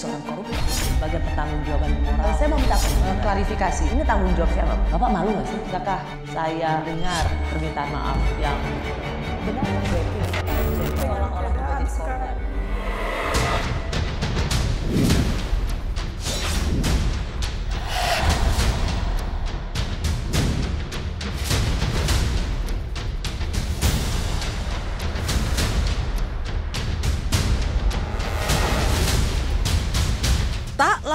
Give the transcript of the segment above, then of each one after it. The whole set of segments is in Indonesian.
seorang koruptor sebagai jawaban moral. Saya mau minta klarifikasi. Ini tanggung jawab siapa? Bapak malu nggak sih? Apakah saya dengar permintaan maaf yang benar? Seolah-olah menjadi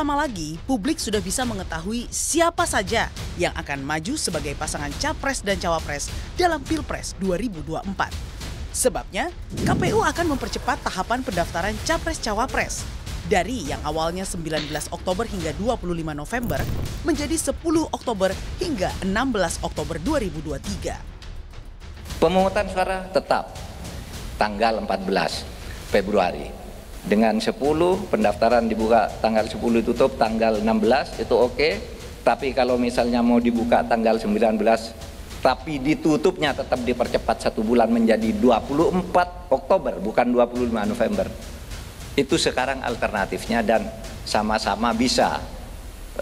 lama lagi publik sudah bisa mengetahui siapa saja yang akan maju sebagai pasangan capres dan cawapres dalam Pilpres 2024. Sebabnya, KPU akan mempercepat tahapan pendaftaran capres-cawapres dari yang awalnya 19 Oktober hingga 25 November menjadi 10 Oktober hingga 16 Oktober 2023. Pemungutan suara tetap tanggal 14 Februari dengan 10 pendaftaran dibuka tanggal 10 tutup tanggal 16 itu oke tapi kalau misalnya mau dibuka tanggal 19 tapi ditutupnya tetap dipercepat satu bulan menjadi 24 Oktober bukan 25 November itu sekarang alternatifnya dan sama-sama bisa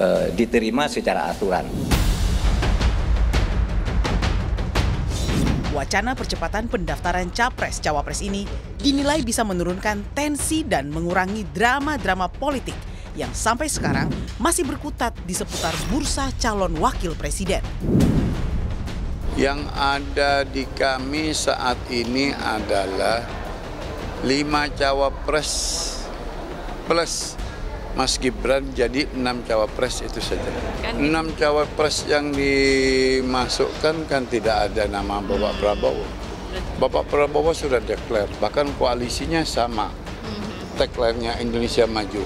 uh, diterima secara aturan. Wacana percepatan pendaftaran capres-cawapres ini dinilai bisa menurunkan tensi dan mengurangi drama-drama politik yang sampai sekarang masih berkutat di seputar bursa calon wakil presiden. Yang ada di kami saat ini adalah lima cawapres plus Mas Gibran jadi enam cawapres itu saja. Kan enam cawapres yang dimasukkan kan tidak ada nama Bapak Prabowo. Bapak Prabowo sudah deklar, bahkan koalisinya sama. Tagline-nya mm-hmm. Indonesia Maju.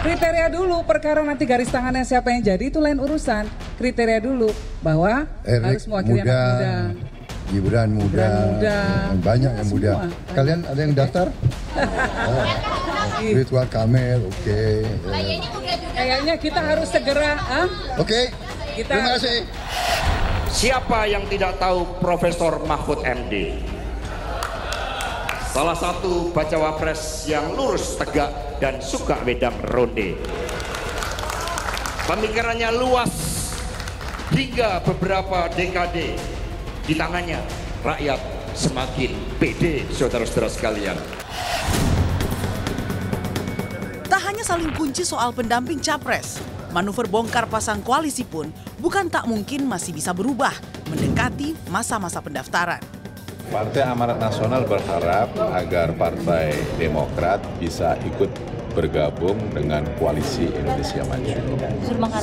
Kriteria dulu, perkara nanti garis tangannya siapa yang jadi itu lain urusan. Kriteria dulu bahwa harus mewakili muda, anak muda. Gibran muda, muda, banyak yang muda. Semua. Kalian ada yang daftar? oh. Ridwan Kamil, oke. Kayaknya kita harus segera, ah? Oke. Terima kasih. Siapa yang tidak tahu Profesor Mahfud MD? Salah satu baca wapres yang lurus, tegak, dan suka wedang ronde. Pemikirannya luas hingga beberapa dekade di tangannya rakyat semakin pede saudara-saudara sekalian. Keduanya saling kunci soal pendamping capres. Manuver bongkar pasang koalisi pun bukan tak mungkin masih bisa berubah mendekati masa-masa pendaftaran. Partai Amanat Nasional berharap agar Partai Demokrat bisa ikut bergabung dengan koalisi Indonesia Maju.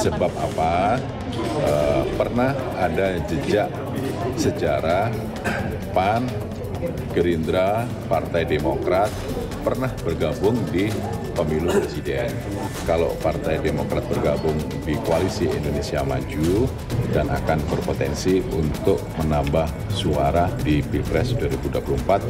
Sebab apa? E, pernah ada jejak sejarah PAN, Gerindra, Partai Demokrat pernah bergabung di pemilu presiden. Kalau Partai Demokrat bergabung di koalisi Indonesia Maju dan akan berpotensi untuk menambah suara di Pilpres 2024.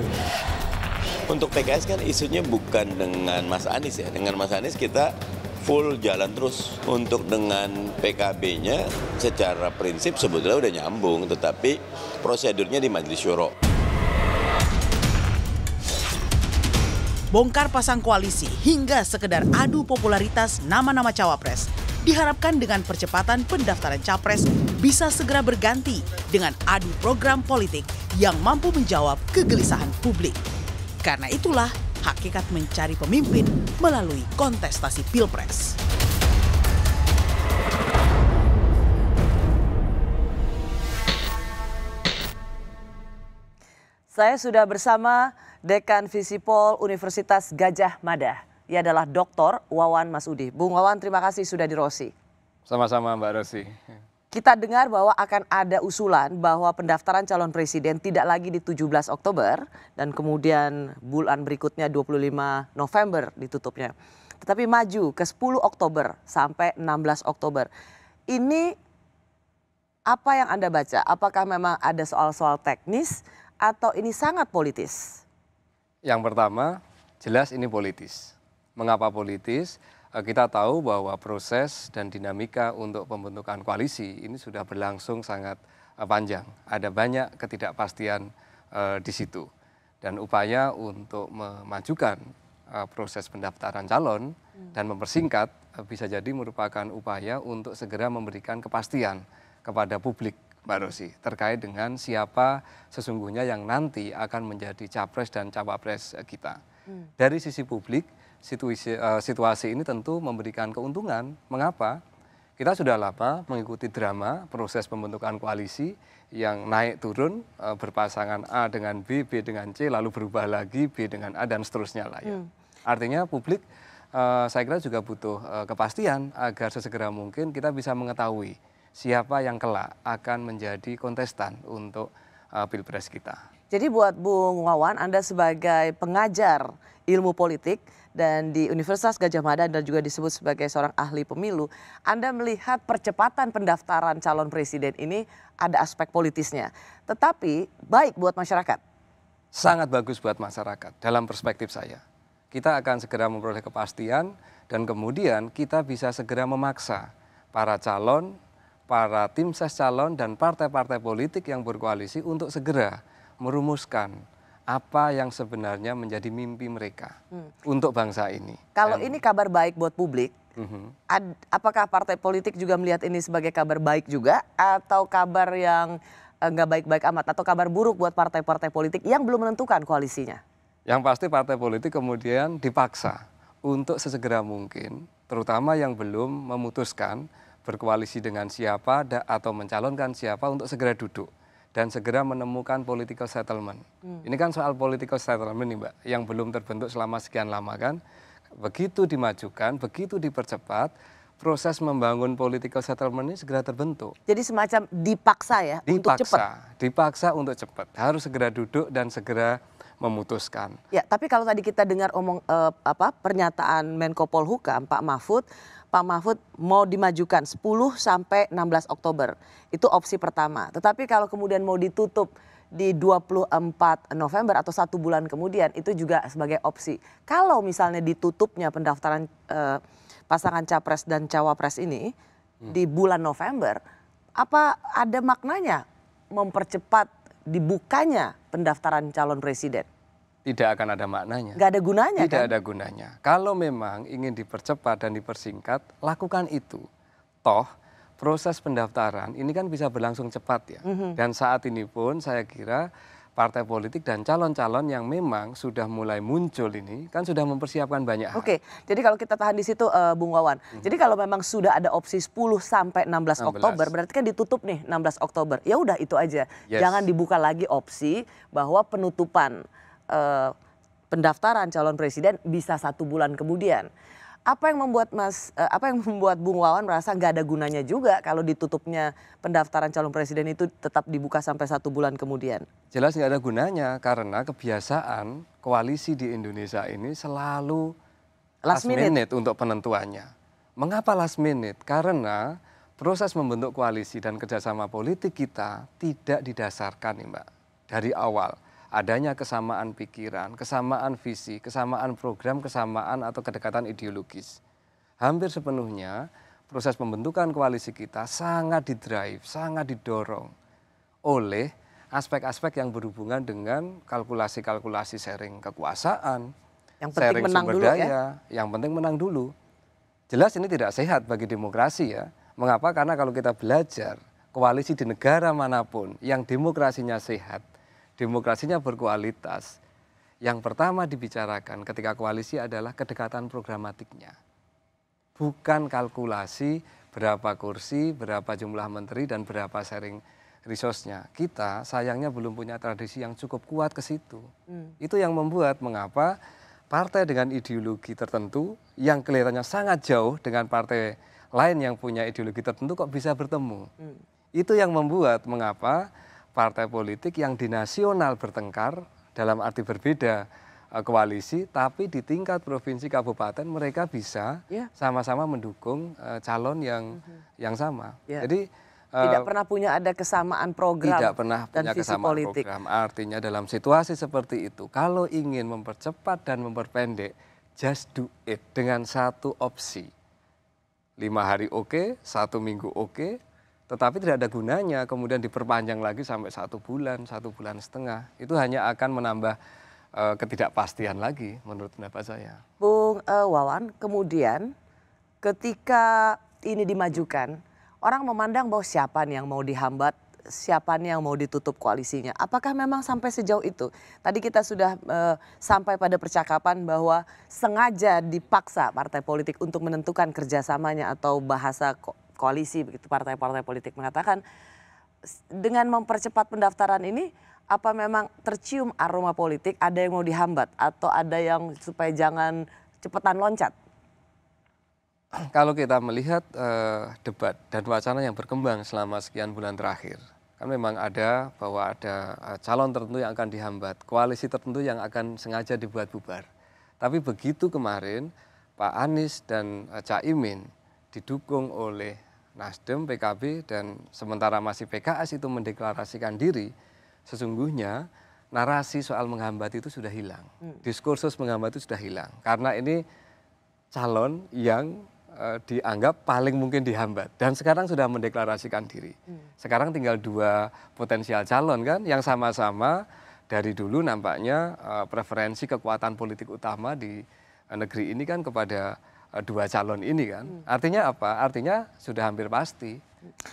Untuk PKS kan isunya bukan dengan Mas Anies ya. Dengan Mas Anies kita full jalan terus untuk dengan PKB-nya secara prinsip sebetulnya udah nyambung tetapi prosedurnya di Majelis Syuro. bongkar pasang koalisi hingga sekedar adu popularitas nama-nama cawapres diharapkan dengan percepatan pendaftaran capres bisa segera berganti dengan adu program politik yang mampu menjawab kegelisahan publik. Karena itulah hakikat mencari pemimpin melalui kontestasi pilpres. Saya sudah bersama Dekan Visipol Universitas Gajah Mada. Ia adalah Dr. Wawan Masudi. Bung Wawan, terima kasih sudah di Rosi. Sama-sama Mbak Rosi. Kita dengar bahwa akan ada usulan bahwa pendaftaran calon presiden tidak lagi di 17 Oktober dan kemudian bulan berikutnya 25 November ditutupnya. Tetapi maju ke 10 Oktober sampai 16 Oktober. Ini apa yang Anda baca? Apakah memang ada soal-soal teknis atau ini sangat politis? Yang pertama, jelas ini politis. Mengapa politis? Eh, kita tahu bahwa proses dan dinamika untuk pembentukan koalisi ini sudah berlangsung sangat eh, panjang. Ada banyak ketidakpastian eh, di situ. Dan upaya untuk memajukan proses pendaftaran calon dan mempersingkat bisa jadi merupakan upaya untuk segera memberikan kepastian kepada publik Mbak Rosi, terkait dengan siapa sesungguhnya yang nanti akan menjadi capres dan cawapres kita. Hmm. Dari sisi publik, situasi, uh, situasi ini tentu memberikan keuntungan. Mengapa? Kita sudah lama mengikuti drama proses pembentukan koalisi yang naik turun uh, berpasangan A dengan B, B dengan C, lalu berubah lagi B dengan A dan seterusnya lah ya. Hmm. Artinya publik uh, saya kira juga butuh uh, kepastian agar sesegera mungkin kita bisa mengetahui siapa yang kelak akan menjadi kontestan untuk uh, pilpres kita. Jadi buat Bung Wawan, Anda sebagai pengajar ilmu politik dan di Universitas Gajah Mada dan juga disebut sebagai seorang ahli pemilu. Anda melihat percepatan pendaftaran calon presiden ini ada aspek politisnya. Tetapi baik buat masyarakat. Sangat bagus buat masyarakat dalam perspektif saya. Kita akan segera memperoleh kepastian dan kemudian kita bisa segera memaksa para calon para tim ses calon dan partai-partai politik yang berkoalisi untuk segera merumuskan apa yang sebenarnya menjadi mimpi mereka hmm. untuk bangsa ini. Kalau Dan, ini kabar baik buat publik, uh-huh. ad, apakah partai politik juga melihat ini sebagai kabar baik juga atau kabar yang eh, nggak baik-baik amat atau kabar buruk buat partai-partai politik yang belum menentukan koalisinya? Yang pasti partai politik kemudian dipaksa untuk sesegera mungkin, terutama yang belum memutuskan berkoalisi dengan siapa atau mencalonkan siapa untuk segera duduk dan segera menemukan political settlement. Hmm. Ini kan soal political settlement nih Mbak, yang belum terbentuk selama sekian lama kan. Begitu dimajukan, begitu dipercepat, proses membangun political settlement ini segera terbentuk. Jadi semacam dipaksa ya dipaksa, untuk cepat? Dipaksa untuk cepat, harus segera duduk dan segera memutuskan. Ya, tapi kalau tadi kita dengar omong eh, apa pernyataan Menko Polhukam Pak Mahfud, Pak Mahfud mau dimajukan 10 sampai 16 Oktober. Itu opsi pertama. Tetapi kalau kemudian mau ditutup di 24 November atau satu bulan kemudian itu juga sebagai opsi. Kalau misalnya ditutupnya pendaftaran eh, pasangan capres dan cawapres ini hmm. di bulan November, apa ada maknanya mempercepat dibukanya pendaftaran calon presiden? Tidak akan ada maknanya. tidak ada gunanya Tidak kan? ada gunanya. Kalau memang ingin dipercepat dan dipersingkat, lakukan itu. Toh proses pendaftaran ini kan bisa berlangsung cepat ya. Mm -hmm. Dan saat ini pun saya kira partai politik dan calon-calon yang memang sudah mulai muncul ini kan sudah mempersiapkan banyak hal. Oke, jadi kalau kita tahan di situ uh, Bung Wawan. Mm -hmm. Jadi kalau memang sudah ada opsi 10 sampai 16, 16 Oktober berarti kan ditutup nih 16 Oktober. Ya udah itu aja. Yes. Jangan dibuka lagi opsi bahwa penutupan uh, pendaftaran calon presiden bisa satu bulan kemudian. Apa yang membuat Mas, uh, apa yang membuat Bung Wawan merasa nggak ada gunanya juga kalau ditutupnya pendaftaran calon presiden itu tetap dibuka sampai satu bulan kemudian? Jelas nggak ada gunanya karena kebiasaan koalisi di Indonesia ini selalu last, last minute. minute untuk penentuannya. Mengapa last minute? Karena proses membentuk koalisi dan kerjasama politik kita tidak didasarkan nih Mbak dari awal adanya kesamaan pikiran, kesamaan visi, kesamaan program, kesamaan atau kedekatan ideologis. Hampir sepenuhnya proses pembentukan koalisi kita sangat didrive, sangat didorong oleh aspek-aspek yang berhubungan dengan kalkulasi-kalkulasi sharing kekuasaan, yang penting sharing menang sumber dulu, ya. daya, ya? yang penting menang dulu. Jelas ini tidak sehat bagi demokrasi ya. Mengapa? Karena kalau kita belajar koalisi di negara manapun yang demokrasinya sehat, demokrasinya berkualitas, yang pertama dibicarakan ketika koalisi adalah kedekatan programatiknya. Bukan kalkulasi berapa kursi, berapa jumlah menteri, dan berapa sharing resource-nya. Kita sayangnya belum punya tradisi yang cukup kuat ke situ. Hmm. Itu yang membuat mengapa partai dengan ideologi tertentu yang kelihatannya sangat jauh dengan partai lain yang punya ideologi tertentu kok bisa bertemu. Hmm. Itu yang membuat mengapa partai politik yang di nasional bertengkar dalam arti berbeda eh, koalisi, tapi di tingkat provinsi kabupaten mereka bisa ya. sama-sama yeah. mendukung eh, calon yang mm -hmm. yang sama. Yeah. Jadi uh, tidak pernah punya ada kesamaan program tidak pernah dan punya visi kesamaan politik. program. Artinya dalam situasi seperti itu, kalau ingin mempercepat dan memperpendek, just do it dengan satu opsi. Lima hari oke, okay, satu minggu oke, okay, tetapi tidak ada gunanya kemudian diperpanjang lagi sampai satu bulan, satu bulan setengah. Itu hanya akan menambah e, ketidakpastian lagi menurut pendapat saya. Bung e, Wawan, kemudian ketika ini dimajukan, orang memandang bahwa siapa yang mau dihambat siapa yang mau ditutup koalisinya. Apakah memang sampai sejauh itu? Tadi kita sudah e, sampai pada percakapan bahwa sengaja dipaksa partai politik untuk menentukan kerjasamanya atau bahasa koalisi begitu partai-partai politik mengatakan dengan mempercepat pendaftaran ini apa memang tercium aroma politik ada yang mau dihambat atau ada yang supaya jangan cepetan loncat? Kalau kita melihat uh, debat dan wacana yang berkembang selama sekian bulan terakhir, kan memang ada bahwa ada eh, calon tertentu yang akan dihambat, koalisi tertentu yang akan sengaja dibuat bubar. Tapi begitu kemarin Pak Anies dan eh, Cak Imin didukung oleh Nasdem, PKB, dan sementara masih PKS itu mendeklarasikan diri, sesungguhnya narasi soal menghambat itu sudah hilang. Hmm. Diskursus menghambat itu sudah hilang. Karena ini calon yang e, dianggap paling mungkin dihambat. Dan sekarang sudah mendeklarasikan diri. Hmm. Sekarang tinggal dua potensial calon kan yang sama-sama dari dulu nampaknya e, preferensi kekuatan politik utama di eh, negeri ini kan kepada Eh, dua calon ini kan. Hmm. Artinya apa? Artinya sudah hampir pasti.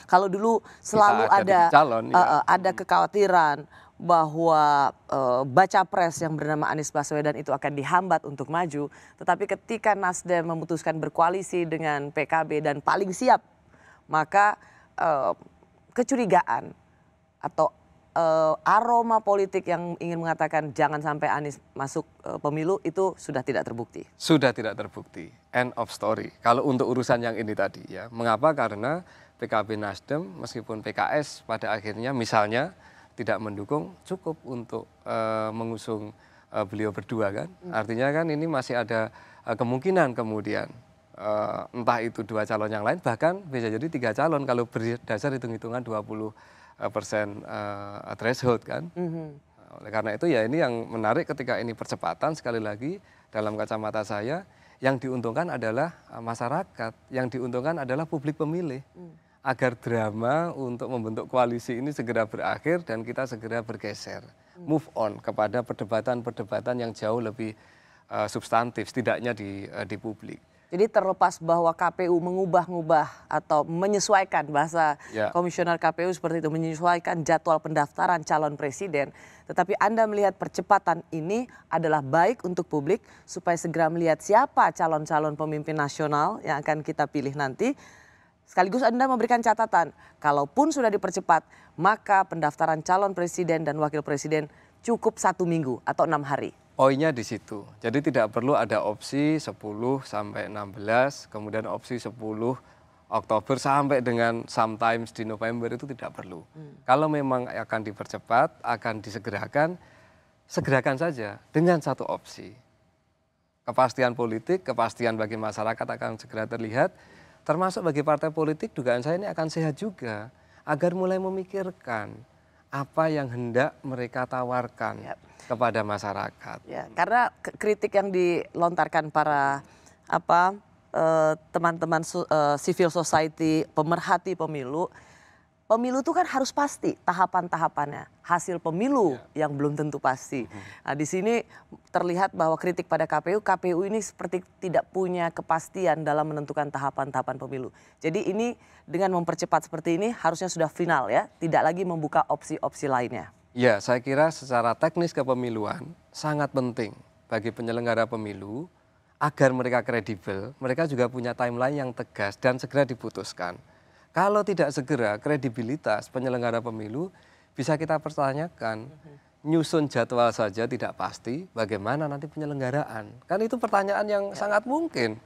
Kalau dulu selalu ada calon, uh, ya. Eh, eh, ada hmm. kekhawatiran bahwa uh, baca pres yang bernama Anies Baswedan itu akan dihambat untuk maju, tetapi ketika Nasdem memutuskan berkoalisi dengan PKB dan paling siap, maka uh, kecurigaan atau uh, aroma politik yang ingin mengatakan jangan sampai Anies masuk uh, pemilu itu sudah tidak terbukti. Sudah tidak terbukti. End of story. Kalau untuk urusan yang ini tadi ya. Mengapa? Karena PKB Nasdem meskipun PKS pada akhirnya misalnya tidak mendukung cukup untuk uh, mengusung uh, beliau berdua kan. Hmm. Artinya kan ini masih ada uh, kemungkinan kemudian uh, entah itu dua calon yang lain bahkan bisa jadi tiga calon kalau berdasar hitung-hitungan 20 Eh, persen uh, threshold kan. Mm-hmm. Oleh karena itu ya ini yang menarik ketika ini percepatan sekali lagi dalam kacamata saya yang diuntungkan adalah eh, masyarakat, yang diuntungkan adalah publik pemilih. Mm. Agar drama untuk membentuk koalisi ini segera berakhir dan kita segera bergeser, hmm. move on kepada perdebatan-perdebatan yang jauh lebih uh, substantif setidaknya di uh, di publik. Jadi terlepas bahwa KPU mengubah-ubah atau menyesuaikan bahasa ya. komisioner KPU seperti itu menyesuaikan jadwal pendaftaran calon presiden, tetapi Anda melihat percepatan ini adalah baik untuk publik supaya segera melihat siapa calon-calon pemimpin nasional yang akan kita pilih nanti. Sekaligus Anda memberikan catatan, kalaupun sudah dipercepat, maka pendaftaran calon presiden dan wakil presiden cukup satu minggu atau enam hari. OI-nya di situ. Jadi tidak perlu ada opsi 10 sampai 16, kemudian opsi 10 Oktober sampai dengan sometimes di November itu tidak perlu. Hmm. Kalau memang akan dipercepat, akan disegerakan, segerakan saja dengan satu opsi. Kepastian politik, kepastian bagi masyarakat akan segera terlihat, termasuk bagi partai politik dugaan saya ini akan sehat juga agar mulai memikirkan apa yang hendak mereka tawarkan. Yep kepada masyarakat. Ya, karena kritik yang dilontarkan para apa eh, teman-teman eh, eh, civil society pemerhati pemilu, pemilu itu kan harus pasti tahapan-tahapannya. Hasil pemilu ya. yang belum tentu pasti. Mm-hmm. Nah, di sini terlihat bahwa kritik pada KPU, KPU ini seperti tidak punya kepastian dalam menentukan tahapan-tahapan pemilu. Jadi ini dengan mempercepat seperti ini harusnya sudah final ya, tidak lagi membuka opsi-opsi lainnya. Ya, saya kira secara teknis kepemiluan sangat penting bagi penyelenggara pemilu agar mereka kredibel, mereka juga punya timeline yang tegas dan segera diputuskan. Kalau tidak segera, kredibilitas penyelenggara pemilu bisa kita pertanyakan. Nyusun jadwal saja tidak pasti, bagaimana nanti penyelenggaraan? Kan itu pertanyaan yang ya. sangat mungkin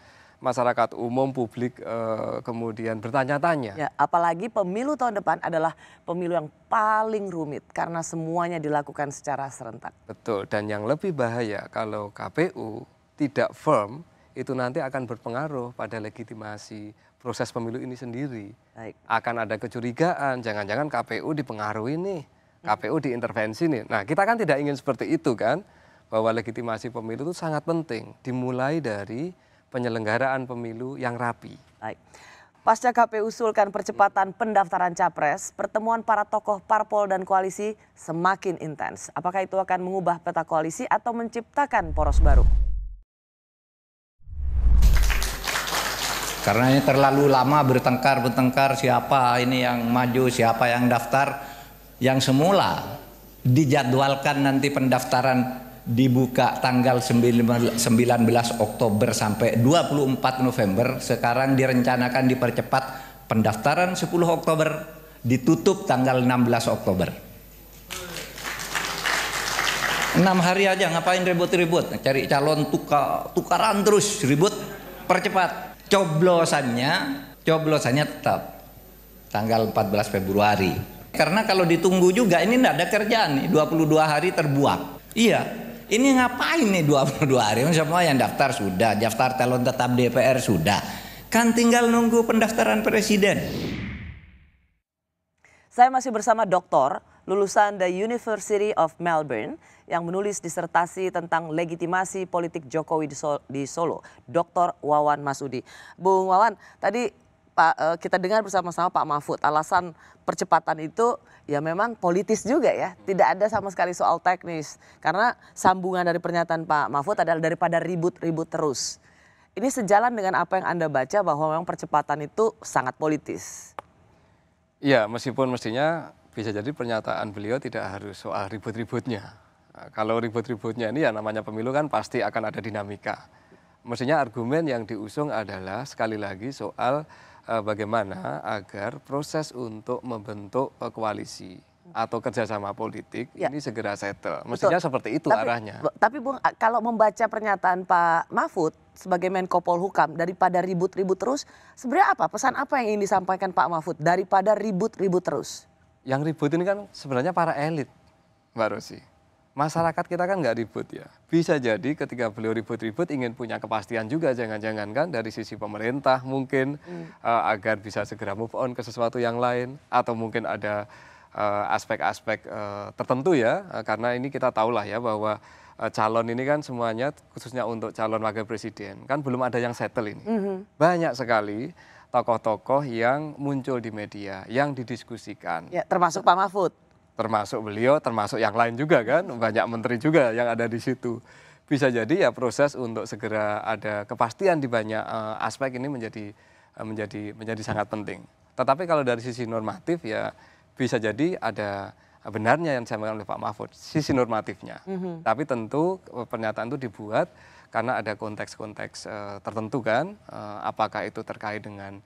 masyarakat umum publik e, kemudian bertanya-tanya. Ya, apalagi pemilu tahun depan adalah pemilu yang paling rumit karena semuanya dilakukan secara serentak. Betul dan yang lebih bahaya kalau KPU tidak firm itu nanti akan berpengaruh pada legitimasi proses pemilu ini sendiri. Baik. Akan ada kecurigaan, jangan-jangan KPU dipengaruhi nih, KPU diintervensi nih. Nah kita kan tidak ingin seperti itu kan, bahwa legitimasi pemilu itu sangat penting, dimulai dari penyelenggaraan pemilu yang rapi. Baik. Pasca KPU usulkan percepatan pendaftaran capres, pertemuan para tokoh parpol dan koalisi semakin intens. Apakah itu akan mengubah peta koalisi atau menciptakan poros baru? Karena ini terlalu lama bertengkar-bertengkar siapa ini yang maju, siapa yang daftar. Yang semula dijadwalkan nanti pendaftaran dibuka tanggal 19 Oktober sampai 24 November. Sekarang direncanakan dipercepat pendaftaran 10 Oktober, ditutup tanggal 16 Oktober. 6 hari aja ngapain ribut-ribut, cari calon tuka, tukaran terus, ribut, percepat. Coblosannya, coblosannya tetap tanggal 14 Februari. Karena kalau ditunggu juga ini tidak ada kerjaan, 22 hari terbuang. Iya, ini ngapain nih 22 hari semua yang daftar sudah daftar calon tetap DPR sudah kan tinggal nunggu pendaftaran presiden saya masih bersama doktor lulusan The University of Melbourne yang menulis disertasi tentang legitimasi politik Jokowi di Solo, Dr. Wawan Masudi. Bung Wawan, tadi Pak eh, kita dengar bersama-sama Pak Mahfud alasan percepatan itu ya memang politis juga ya. Tidak ada sama sekali soal teknis. Karena sambungan dari pernyataan Pak Mahfud adalah daripada ribut-ribut terus. Ini sejalan dengan apa yang Anda baca bahwa memang percepatan itu sangat politis. Ya, meskipun mestinya bisa jadi pernyataan beliau tidak harus soal ribut-ributnya. Nah, kalau ribut-ributnya ini ya namanya pemilu kan pasti akan ada dinamika mestinya argumen yang diusung adalah sekali lagi soal Eh, bagaimana agar proses untuk membentuk eh, koalisi atau kerjasama politik ya. ini segera settle. Mestinya Betul. seperti itu tapi, arahnya. Tapi Bung, kalau membaca pernyataan Pak Mahfud sebagai Menko Polhukam daripada ribut-ribut terus, sebenarnya apa pesan apa yang ingin disampaikan Pak Mahfud daripada ribut-ribut terus? Yang ribut ini kan sebenarnya para elit, Mbak Rosi masyarakat kita kan nggak ribut ya. Bisa jadi ketika beliau ribut-ribut ingin punya kepastian juga jangan-jangan kan dari sisi pemerintah mungkin hmm. uh, agar bisa segera move on ke sesuatu yang lain atau mungkin ada eh, aspek-aspek uh, uh, tertentu ya uh, karena ini kita tahulah ya bahwa calon ini kan semuanya khususnya untuk calon wakil presiden kan belum ada yang settle ini. Mm -hmm. Banyak sekali tokoh-tokoh yang muncul di media, yang didiskusikan. Ya, termasuk Pak Mahfud termasuk beliau, termasuk yang lain juga kan, banyak menteri juga yang ada di situ. Bisa jadi ya proses untuk segera ada kepastian di banyak uh, aspek ini menjadi uh, menjadi menjadi sangat penting. Tetapi kalau dari sisi normatif ya bisa jadi ada benarnya yang disampaikan oleh Pak Mahfud, sisi normatifnya. Mm -hmm. Tapi tentu eh, pernyataan itu dibuat karena ada konteks-konteks uh, tertentu kan, uh, apakah itu terkait dengan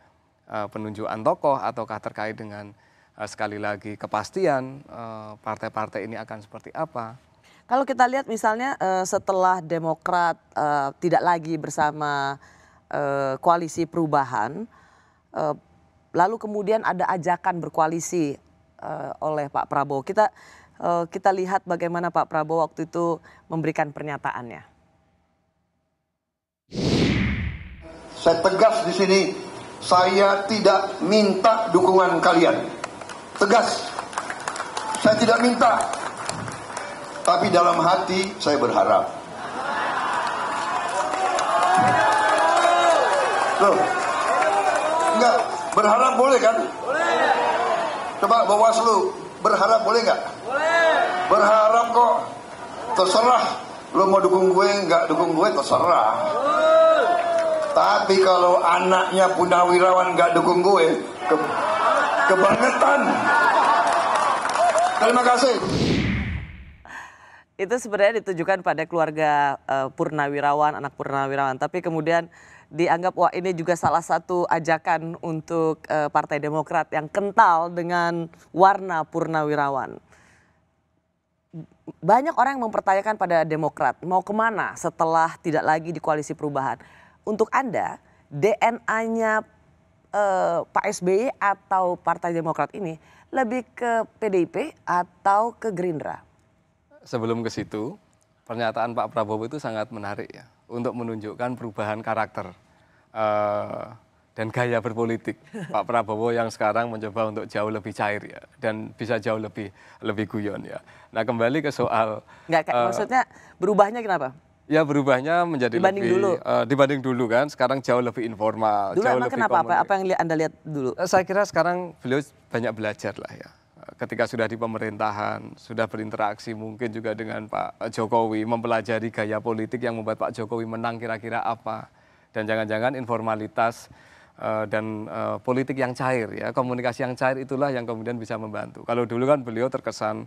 uh, penunjukan tokoh ataukah terkait dengan Eh, sekali lagi kepastian eh, partai-partai ini akan seperti apa. Kalau kita lihat misalnya eh, setelah Demokrat tidak lagi bersama koalisi perubahan, lalu kemudian ada ajakan berkoalisi oleh Pak Prabowo. Kita kita lihat bagaimana Pak Prabowo waktu itu memberikan pernyataannya. Saya tegas di sini, saya tidak minta dukungan kalian tegas. Saya tidak minta. Tapi dalam hati saya berharap. Loh. Enggak, berharap boleh kan? coba Coba Bawaslu, berharap boleh nggak? Berharap kok. Terserah. Lo mau dukung gue, nggak dukung gue, terserah. Tapi kalau anaknya Punawirawan nggak dukung gue, kebangetan. Terima kasih. Itu sebenarnya ditujukan pada keluarga uh, Purnawirawan, anak Purnawirawan. Tapi kemudian dianggap wah ini juga salah satu ajakan untuk uh, Partai Demokrat yang kental dengan warna Purnawirawan. Banyak orang yang mempertanyakan pada Demokrat mau kemana setelah tidak lagi di koalisi perubahan. Untuk Anda, DNA-nya eh, Pak SBY atau Partai Demokrat ini lebih ke PDIP atau ke Gerindra? Sebelum ke situ, pernyataan Pak Prabowo itu sangat menarik ya untuk menunjukkan perubahan karakter uh, dan gaya berpolitik Pak Prabowo yang sekarang mencoba untuk jauh lebih cair ya dan bisa jauh lebih lebih guyon ya. Nah kembali ke soal. Nggak, uh, maksudnya berubahnya kenapa? Ya berubahnya menjadi dibanding lebih dulu. Uh, dibanding dulu kan sekarang jauh lebih informal. Dulu jauh lebih kenapa komunik. apa, apa yang anda lihat dulu? Eh, saya kira sekarang beliau banyak belajar lah ya. Eh, ketika sudah di pemerintahan, sudah berinteraksi mungkin juga dengan Pak Jokowi, mempelajari gaya politik yang membuat Pak Jokowi menang kira-kira apa. Dan jangan-jangan informalitas uh, dan uh, politik yang cair ya, komunikasi yang cair itulah yang kemudian bisa membantu. Kalau dulu kan beliau terkesan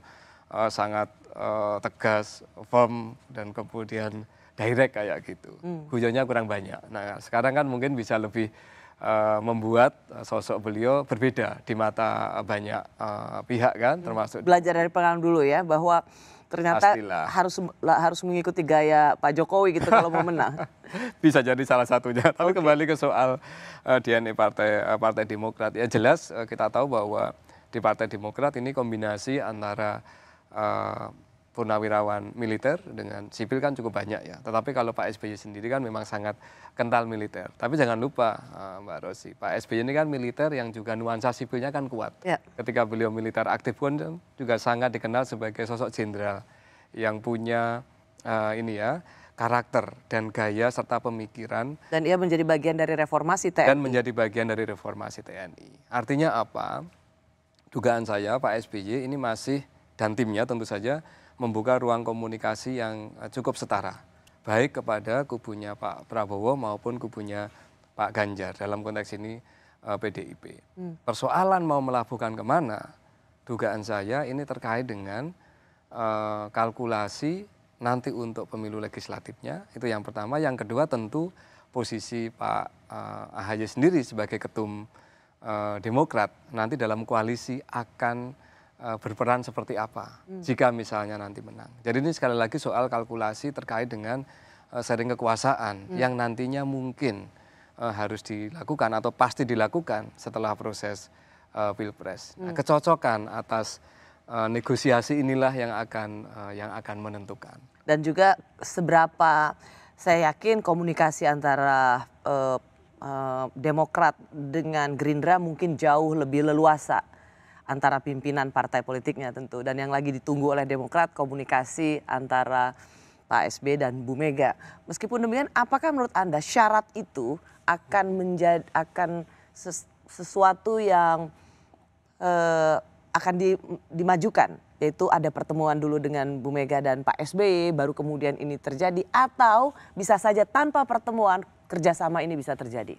uh, sangat uh, tegas, firm, dan kemudian direct kayak gitu. Hmm. Guyonnya kurang banyak. Nah sekarang kan mungkin bisa lebih uh, membuat sosok beliau berbeda di mata banyak uh, pihak kan hmm. termasuk. Belajar dari pengalaman dulu ya bahwa ternyata Pastilah. harus harus mengikuti gaya Pak Jokowi gitu kalau mau menang. Bisa jadi salah satunya. Tapi okay. kembali ke soal uh, DNA e partai uh, Partai Demokrat ya jelas uh, kita tahu bahwa di Partai Demokrat ini kombinasi antara Eh, purnawirawan militer dengan sipil kan cukup banyak ya. Tetapi kalau Pak SBY sendiri kan memang sangat kental militer. Tapi jangan lupa eh, Mbak Rosi, Pak SBY ini kan militer yang juga nuansa sipilnya kan kuat. Ya. Ketika beliau militer aktif pun juga sangat dikenal sebagai sosok jenderal yang punya uh, ini ya karakter dan gaya serta pemikiran. Dan ia menjadi bagian dari reformasi TNI. Dan menjadi bagian dari reformasi TNI. Artinya apa? Dugaan saya Pak SBY ini masih dan timnya tentu saja membuka ruang komunikasi yang eh, cukup setara baik kepada kubunya Pak Prabowo maupun kubunya Pak Ganjar dalam konteks ini PDIP. Eh, hmm. Persoalan mau melabuhkan kemana, dugaan saya ini terkait dengan eh, kalkulasi nanti untuk pemilu legislatifnya itu yang pertama, yang kedua tentu posisi Pak uh, Ahaye sendiri sebagai ketum uh, Demokrat nanti dalam koalisi akan Eh, berperan seperti apa hmm. jika misalnya nanti menang. Jadi ini sekali lagi soal kalkulasi terkait dengan eh, sharing kekuasaan hmm. yang nantinya mungkin eh, harus dilakukan atau pasti dilakukan setelah proses pilpres. Nah, hmm. kecocokan atas negosiasi inilah yang akan yang akan menentukan. Dan juga seberapa saya yakin komunikasi antara uh, uh, Demokrat dengan Gerindra mungkin jauh lebih leluasa antara pimpinan partai politiknya tentu dan yang lagi ditunggu oleh Demokrat komunikasi antara Pak SB dan Bu Mega. Meskipun demikian apakah menurut Anda syarat itu akan menjadi akan ses, sesuatu yang eh, akan di, dimajukan yaitu ada pertemuan dulu dengan Bu Mega dan Pak SBY baru kemudian ini terjadi atau bisa saja tanpa pertemuan kerjasama ini bisa terjadi?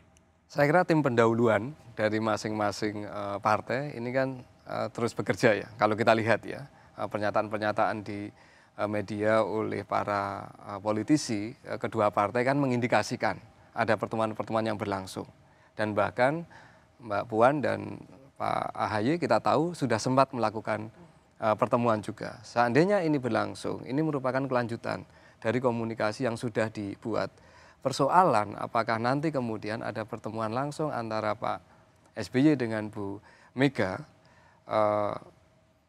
Saya kira tim pendahuluan dari masing-masing eh, partai ini kan Eh, terus bekerja ya. Kalau kita lihat ya eh, pernyataan-pernyataan di eh, media oleh para politisi kedua partai kan mengindikasikan ada pertemuan-pertemuan yang berlangsung dan bahkan Mbak Puan dan Pak AHY kita tahu sudah sempat melakukan pertemuan juga. Seandainya ini berlangsung, ini merupakan kelanjutan dari komunikasi yang sudah dibuat. Persoalan apakah nanti kemudian ada pertemuan langsung antara Pak SBY dengan Bu Mega Eh,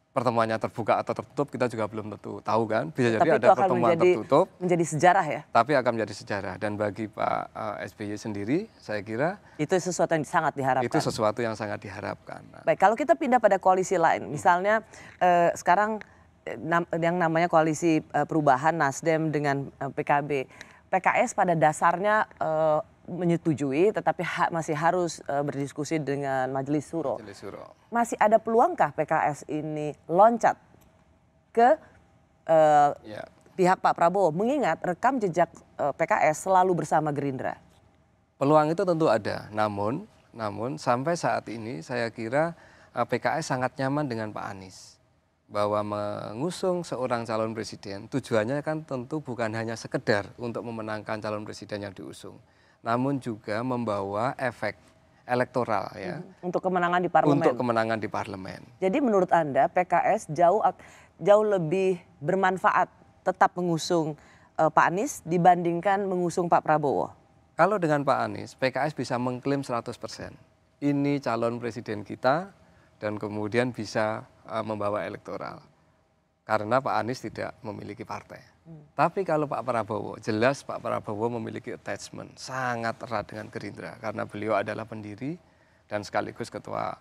pertemuannya terbuka atau tertutup kita juga belum tentu tahu kan bisa jadi tapi ada pertemuan menjadi, tertutup menjadi sejarah ya tapi akan menjadi sejarah dan bagi Pak uh, eh, SBY sendiri saya kira itu sesuatu yang sangat diharapkan itu sesuatu yang sangat diharapkan baik kalau kita pindah pada koalisi lain misalnya eh, sekarang eh, yang namanya koalisi perubahan Nasdem dengan PKB PKS pada dasarnya eh, menyetujui tetapi ha masih harus uh, berdiskusi dengan Majelis Suro. Majelis Suro. Masih ada peluangkah PKS ini loncat ke uh, eh, yeah. pihak Pak Prabowo mengingat rekam jejak uh, eh, PKS selalu bersama Gerindra? Peluang itu tentu ada, namun namun sampai saat ini saya kira uh, PKS sangat nyaman dengan Pak Anies bahwa mengusung seorang calon presiden tujuannya kan tentu bukan hanya sekedar untuk memenangkan calon presiden yang diusung, namun juga membawa efek elektoral ya. Hmm, untuk kemenangan di parlemen. Untuk kemenangan di parlemen. Jadi menurut Anda PKS jauh jauh lebih bermanfaat tetap mengusung uh, Pak Anies dibandingkan mengusung Pak Prabowo. Kalau dengan Pak Anies, PKS bisa mengklaim 100%. Ini calon presiden kita dan kemudian bisa uh, membawa elektoral. Karena Pak Anies tidak memiliki partai. Tapi kalau Pak Prabowo, jelas Pak Prabowo memiliki attachment sangat erat dengan Gerindra karena beliau adalah pendiri dan sekaligus ketua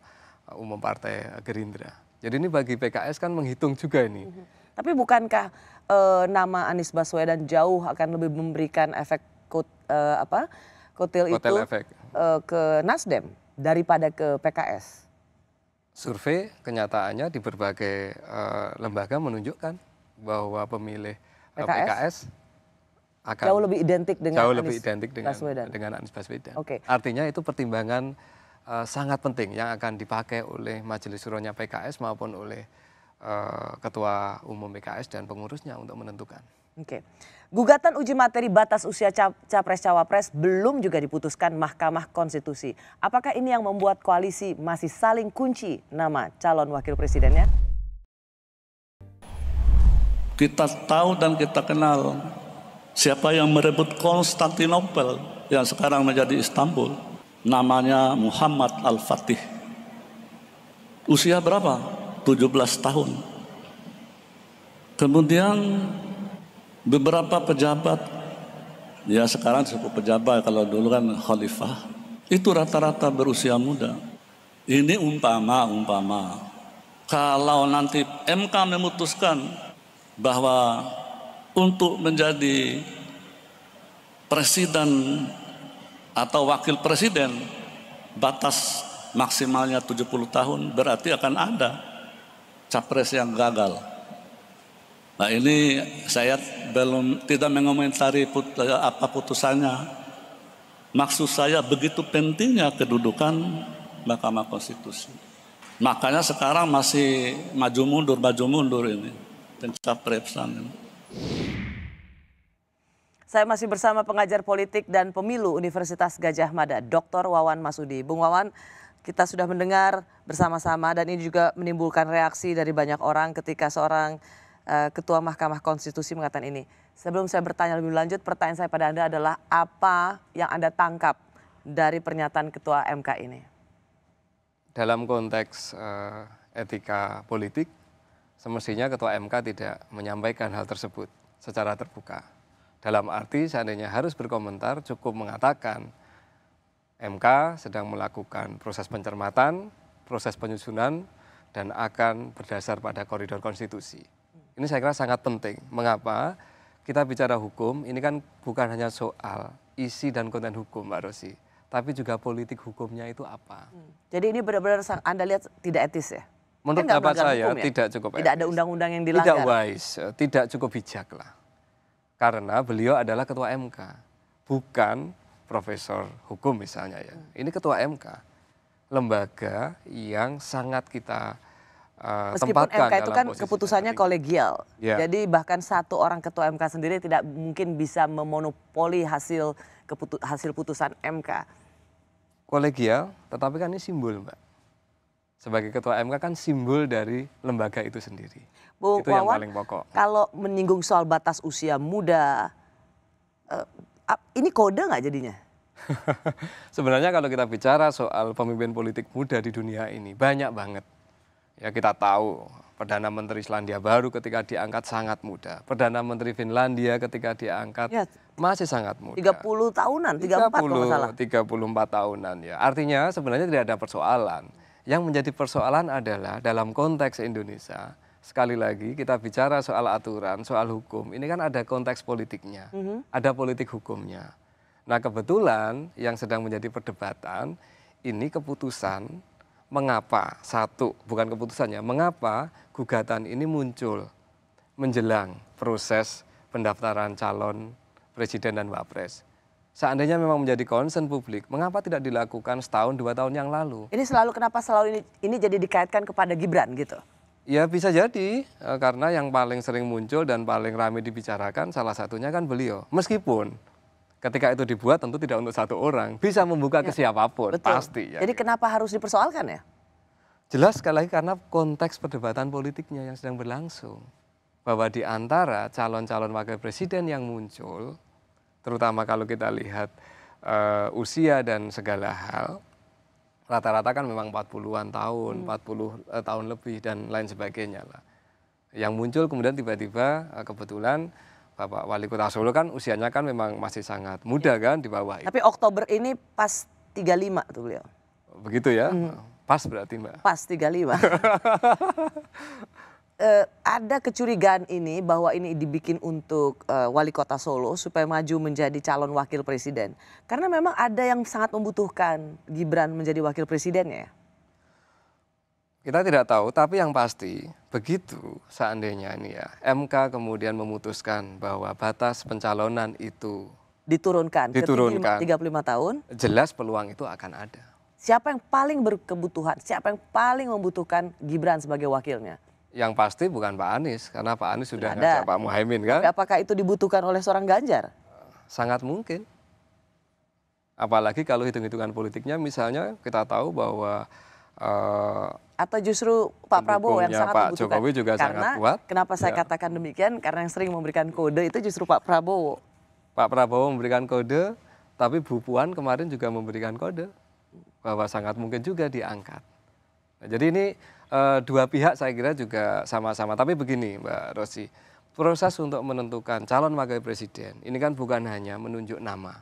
uh, umum partai uh, Gerindra. Jadi ini bagi PKS kan menghitung juga ini. Mhm. Tapi bukankah e, nama Anies Baswedan jauh akan lebih memberikan efek kut, e, apa kotel itu efek. E, ke Nasdem daripada ke PKS? Survei kenyataannya di berbagai e, lembaga menunjukkan bahwa pemilih PKS, oh, PKS akan jauh lebih identik dengan jauh Anies identik dengan Baswedan. dengan Anies Baswedan. Okay. Artinya itu pertimbangan uh, sangat penting yang akan dipakai oleh Majelis Suronya PKS maupun oleh uh, Ketua Umum PKS dan pengurusnya untuk menentukan. Oke. Okay. Gugatan uji materi batas usia capres cawapres belum juga diputuskan Mahkamah Konstitusi. Apakah ini yang membuat koalisi masih saling kunci nama calon wakil presidennya? Kita tahu dan kita kenal siapa yang merebut Konstantinopel yang sekarang menjadi Istanbul. Namanya Muhammad Al-Fatih. Usia berapa? 17 tahun. Kemudian beberapa pejabat, ya sekarang cukup pejabat, kalau dulu kan khalifah, itu rata-rata berusia muda. Ini umpama, umpama. Kalau nanti MK memutuskan bahwa untuk menjadi presiden atau wakil presiden batas maksimalnya 70 tahun berarti akan ada capres yang gagal. Nah ini saya belum tidak mengomentari put, apa putusannya. Maksud saya begitu pentingnya kedudukan Mahkamah Konstitusi. Makanya sekarang masih maju mundur, maju mundur ini. Dan sana. Saya masih bersama pengajar politik dan pemilu Universitas Gajah Mada, Dr. Wawan Masudi. Bung Wawan, kita sudah mendengar bersama-sama dan ini juga menimbulkan reaksi dari banyak orang ketika seorang uh, Ketua Mahkamah Konstitusi mengatakan ini. Sebelum saya bertanya lebih lanjut, pertanyaan saya pada Anda adalah apa yang Anda tangkap dari pernyataan Ketua MK ini? Dalam konteks uh, etika politik, semestinya Ketua MK tidak menyampaikan hal tersebut secara terbuka. Dalam arti seandainya harus berkomentar cukup mengatakan MK sedang melakukan proses pencermatan, proses penyusunan, dan akan berdasar pada koridor konstitusi. Ini saya kira sangat penting. Mengapa? Kita bicara hukum, ini kan bukan hanya soal isi dan konten hukum, Mbak Rosi. Tapi juga politik hukumnya itu apa. Hmm. Jadi ini benar-benar Anda lihat tidak etis ya? Menurut kan pendapat saya hukum, ya? tidak cukup etis. Tidak ada undang-undang yang dilanggar. Tidak wise, eh, tidak cukup bijak lah. Karena beliau adalah ketua MK, bukan profesor hukum misalnya ya. Hmm. Ini ketua MK, lembaga yang sangat kita uh, Meskipun tempatkan MK itu kan keputusannya tadi. kolegial. Ya. Jadi bahkan satu orang ketua MK sendiri tidak mungkin bisa memonopoli hasil keputu hasil putusan MK. Kolegial, tetapi kan ini simbol, Mbak sebagai ketua MK kan simbol dari lembaga itu sendiri. Bu itu yang paling pokok. Kalau menyinggung soal batas usia muda, uh, ini kode nggak jadinya? Sebenarnya kalau kita bicara soal pemimpin politik muda di dunia ini banyak banget. Ya kita tahu Perdana Menteri Islandia baru ketika diangkat sangat muda. Perdana Menteri Finlandia ketika diangkat ya, masih sangat muda. 30 tahunan, 34 30, kalau salah. 34 tahunan ya. Artinya sebenarnya tidak ada persoalan. Yang menjadi persoalan adalah dalam konteks Indonesia, sekali lagi kita bicara soal aturan, soal hukum, ini kan ada konteks politiknya, mm -hmm. ada politik hukumnya. Nah kebetulan yang sedang menjadi perdebatan ini keputusan mengapa satu bukan keputusannya mengapa gugatan ini muncul menjelang proses pendaftaran calon presiden dan wapres seandainya memang menjadi concern publik, mengapa tidak dilakukan setahun dua tahun yang lalu? Ini selalu kenapa selalu ini, ini jadi dikaitkan kepada Gibran gitu? Ya bisa jadi eh, karena yang paling sering muncul dan paling ramai dibicarakan salah satunya kan beliau. Meskipun ketika itu dibuat tentu tidak untuk satu orang, bisa membuka ya, ke siapapun betul. pasti. Ya, jadi kenapa harus dipersoalkan ya? Jelas sekali lagi karena konteks perdebatan politiknya yang sedang berlangsung. Bahwa di antara calon-calon wakil presiden yang muncul, terutama kalau kita lihat uh, usia dan segala hal rata-rata kan memang 40-an tahun, hmm. 40 eh, tahun lebih dan lain sebagainya lah. Yang muncul kemudian tiba-tiba eh, kebetulan Bapak Wali Kota Solo kan usianya kan memang masih sangat muda ya. kan di bawah. Tapi Oktober ini pas 35 tuh beliau. Begitu ya. Hmm. Pas berarti Mbak. Pas 35. uh, ada kecurigaan ini bahwa ini dibikin untuk uh, wali kota Solo supaya maju menjadi calon wakil presiden. Karena memang ada yang sangat membutuhkan Gibran menjadi wakil presidennya ya? Kita tidak tahu, tapi yang pasti begitu seandainya ini ya. MK kemudian memutuskan bahwa batas pencalonan itu diturunkan, diturunkan. ke 35 tahun. Jelas peluang itu akan ada. Siapa yang paling berkebutuhan, siapa yang paling membutuhkan Gibran sebagai wakilnya? Yang pasti bukan Pak Anies, karena Pak Anies sudah ada Pak Muhaimin kan. Tapi apakah itu dibutuhkan oleh seorang Ganjar? Eh, sangat mungkin. Apalagi kalau hitung-hitungan politiknya misalnya kita tahu bahwa uh, atau justru Pak Prabowo yang sangat Pak dibutuhkan. Jokowi juga karena, sangat kuat. Kenapa saya ya. katakan demikian? Karena yang sering memberikan kode itu justru Pak Prabowo. Pak Prabowo memberikan kode, tapi Bu Puan kemarin juga memberikan kode bahwa sangat mungkin juga diangkat. Nah, jadi ini Eh, dua pihak saya kira juga sama-sama. Tapi begini Mbak Rosi, proses untuk menentukan calon wakil presiden ini kan bukan hanya menunjuk nama.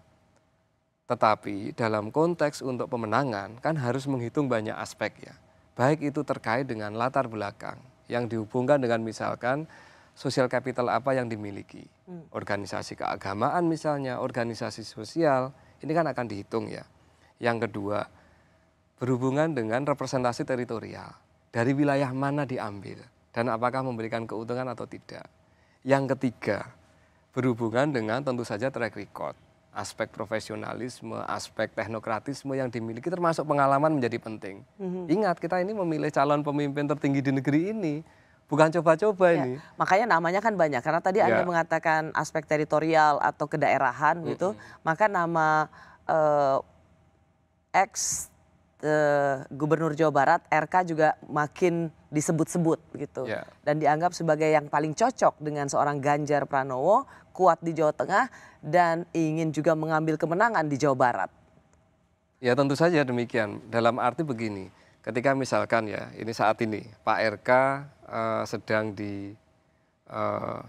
Tetapi dalam konteks untuk pemenangan kan harus menghitung banyak aspek ya. Baik itu terkait dengan latar belakang yang dihubungkan dengan misalkan sosial kapital apa yang dimiliki. Hmm. Organisasi keagamaan misalnya, organisasi sosial, ini kan akan dihitung ya. Yang kedua, berhubungan dengan representasi teritorial dari wilayah mana diambil dan apakah memberikan keuntungan atau tidak. Yang ketiga, berhubungan dengan tentu saja track record, aspek profesionalisme, aspek teknokratisme yang dimiliki termasuk pengalaman menjadi penting. Mm-hmm. Ingat kita ini memilih calon pemimpin tertinggi di negeri ini. Bukan coba-coba ya, ini. Makanya namanya kan banyak. Karena tadi ya. Anda mengatakan aspek teritorial atau kedaerahan mm -hmm. gitu. Maka nama uh, eh, ex Eh, Gubernur Jawa Barat RK juga makin disebut-sebut gitu yeah. dan dianggap sebagai yang paling cocok dengan seorang Ganjar Pranowo kuat di Jawa Tengah dan ingin juga mengambil kemenangan di Jawa Barat. Ya tentu saja demikian. Dalam arti begini, ketika misalkan ya ini saat ini Pak RK uh, eh, sedang di uh,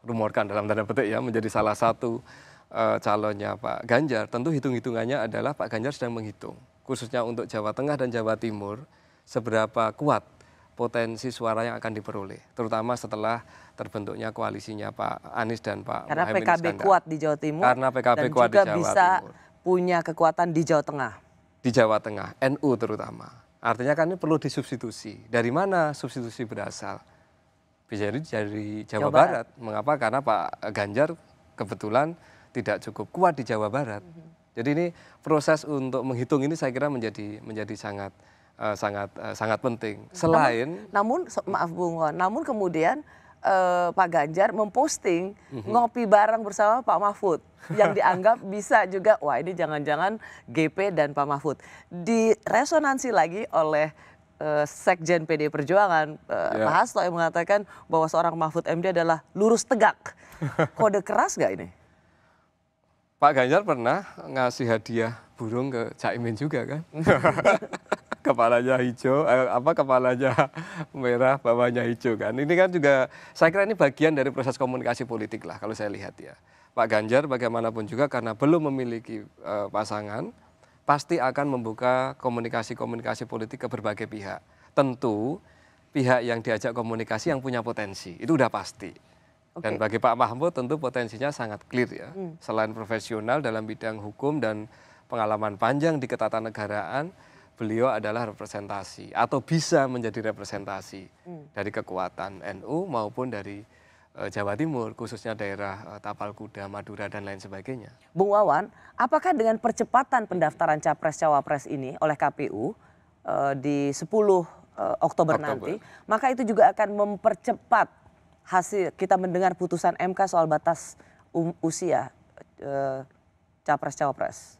rumorkan dalam tanda petik ya menjadi salah satu uh, calonnya Pak Ganjar, tentu hitung-hitungannya adalah Pak Ganjar sedang menghitung khususnya untuk Jawa Tengah dan Jawa Timur, seberapa kuat potensi suara yang akan diperoleh, terutama setelah terbentuknya koalisinya Pak Anies dan Pak Karena Muhammad PKB Iskandar. kuat di Jawa Timur Karena PKB dan kuat juga di Jawa bisa Timur. punya kekuatan di Jawa Tengah. Di Jawa Tengah, NU terutama. Artinya kan ini perlu disubstitusi. Dari mana substitusi berasal? Bisa jadi dari Jawa, Jawa Barat. Barat. Mengapa? Karena Pak Ganjar kebetulan tidak cukup kuat di Jawa Barat. Mm -hmm jadi ini proses untuk menghitung ini saya kira menjadi menjadi sangat uh, sangat uh, sangat penting. Selain namun, namun maaf Bung Wan, namun kemudian uh, Pak Ganjar memposting uh-huh. ngopi bareng bersama Pak Mahfud yang dianggap bisa juga wah ini jangan-jangan GP dan Pak Mahfud diresonansi lagi oleh Sekjen PD Perjuangan yeah. Ya. Pak Hasto yang mengatakan bahwa seorang Mahfud MD adalah lurus tegak. Kode keras gak ini? Pak Ganjar pernah ngasih hadiah burung ke Caimin juga kan? kepalanya hijau, eh, apa kepalanya merah, bawahnya hijau kan. Ini kan juga saya kira ini bagian dari proses komunikasi politik lah kalau saya lihat ya. Pak Ganjar bagaimanapun juga karena belum memiliki eh, pasangan pasti akan membuka komunikasi-komunikasi politik ke berbagai pihak. Tentu pihak yang diajak komunikasi yang punya potensi, itu udah pasti. Dan bagi Pak Mahmud tentu potensinya sangat clear ya. Hmm. Selain profesional dalam bidang hukum dan pengalaman panjang di ketatanegaraan, beliau adalah representasi atau bisa menjadi representasi hmm. dari kekuatan NU maupun dari eh, Jawa Timur, khususnya daerah eh, Tapal Kuda, Madura, dan lain sebagainya. Bung Wawan, apakah dengan percepatan pendaftaran Capres-Cawapres ini oleh KPU eh, di 10 Oktober, Oktober nanti, maka itu juga akan mempercepat hasil kita mendengar putusan MK soal batas um, usia uh, capres-cawapres?